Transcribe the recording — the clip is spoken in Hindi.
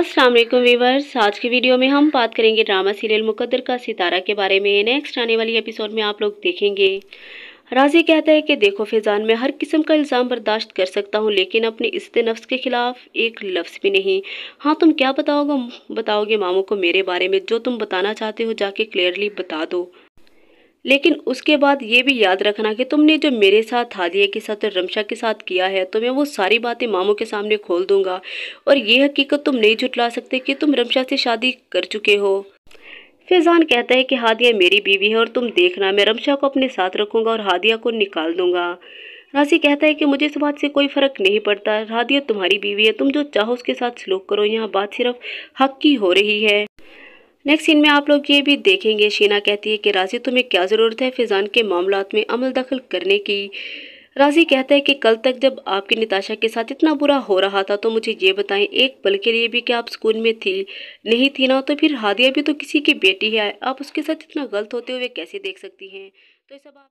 अस्सलाम वालेकुम वीवर्स आज की वीडियो में हम बात करेंगे ड्रामा सीरियल मुकद्दर का सितारा के बारे में नेक्स्ट आने वाली एपिसोड में आप लोग देखेंगे राजी कहता है कि देखो फैज़ान मैं हर किस्म का इल्ज़ाम बर्दाश्त कर सकता हूँ लेकिन अपने इसत नफ्स के ख़िलाफ़ एक लफ्ज़ भी नहीं हाँ तुम क्या बताओगे बताओगे मामू को मेरे बारे में जो तुम बताना चाहते हो जाके क्लियरली बता दो लेकिन उसके बाद ये भी याद रखना कि तुमने जो मेरे साथ हादिया के साथ और रमशा के साथ किया है तो मैं वो सारी बातें मामों के सामने खोल दूंगा और ये हकीकत तुम नहीं झुटला सकते कि तुम रमशा से शादी कर चुके हो फैज़ान कहता है कि हादिया मेरी बीवी है और तुम देखना मैं रमशा को अपने साथ रखूँगा और हादिया को निकाल दूँगा राशि कहता है कि मुझे इस बात से कोई फ़र्क नहीं पड़ता हादिया तुम्हारी बीवी है तुम जो चाहो उसके साथ सलूक करो यहाँ बात सिर्फ हक की हो रही है नेक्स्ट सीन में आप लोग ये भी देखेंगे शीना कहती है कि राजी तुम्हें क्या ज़रूरत है फिजान के मामला में अमल दखल करने की राजी कहता है कि कल तक जब आपकी निताशा के साथ इतना बुरा हो रहा था तो मुझे ये बताएं एक पल के लिए भी कि आप स्कूल में थी नहीं थी ना तो फिर हादिया भी तो किसी की बेटी है आप उसके साथ इतना गलत होते हुए कैसे देख सकती हैं तो ये सब आप